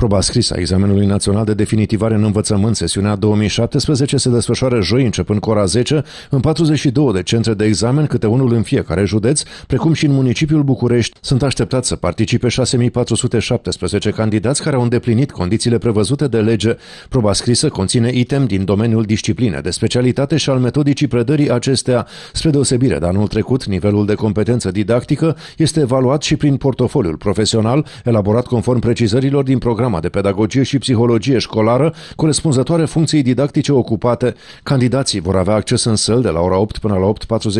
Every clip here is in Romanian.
Proba scrisă a examenului național de definitivare în învățământ, sesiunea 2017, se desfășoară joi începând cu ora 10 în 42 de centre de examen, câte unul în fiecare județ, precum și în municipiul București. Sunt așteptați să participe 6417 candidați care au îndeplinit condițiile prevăzute de lege. Proba scrisă conține item din domeniul discipline de specialitate și al metodicii predării acestea. Spre deosebire de anul trecut, nivelul de competență didactică este evaluat și prin portofoliul profesional, elaborat conform precizărilor din program programa de pedagogie și psihologie școlară corespunzătoare funcției didactice ocupate. Candidații vor avea acces în săl de la ora 8 până la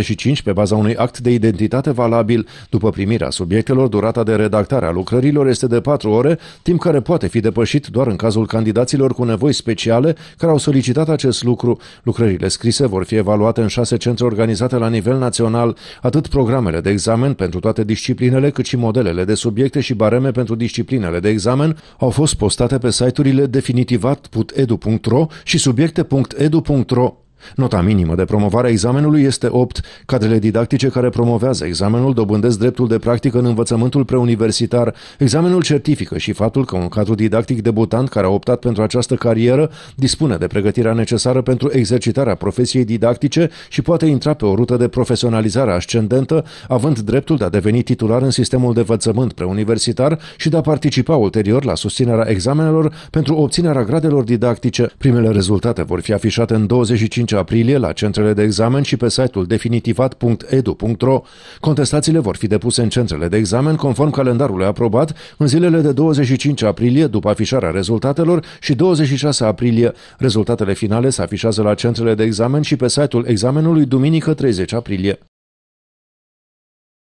8.45 pe baza unui act de identitate valabil. După primirea subiectelor, durata de redactare a lucrărilor este de 4 ore, timp care poate fi depășit doar în cazul candidaților cu nevoi speciale care au solicitat acest lucru. Lucrările scrise vor fi evaluate în șase centre organizate la nivel național, atât programele de examen pentru toate disciplinele, cât și modelele de subiecte și bareme pentru disciplinele de examen au fost fost postate pe site-urile definitivat.edu.ro și subiecte.edu.ro Nota minimă de promovare a examenului este 8. Cadrele didactice care promovează examenul dobândesc dreptul de practică în învățământul preuniversitar. Examenul certifică și faptul că un cadru didactic debutant care a optat pentru această carieră dispune de pregătirea necesară pentru exercitarea profesiei didactice și poate intra pe o rută de profesionalizare ascendentă, având dreptul de a deveni titular în sistemul de învățământ preuniversitar și de a participa ulterior la susținerea examenelor pentru obținerea gradelor didactice. Primele rezultate vor fi afișate în 25 15 aprilie la centrele de examen și pe site-ul definitivat.edu.ro. Contestațiile vor fi depuse în centrele de examen conform calendarului aprobat în zilele de 25 aprilie după afișarea rezultatelor și 26 aprilie. Rezultatele finale se afișează la centrele de examen și pe site-ul examenului duminică 30 aprilie.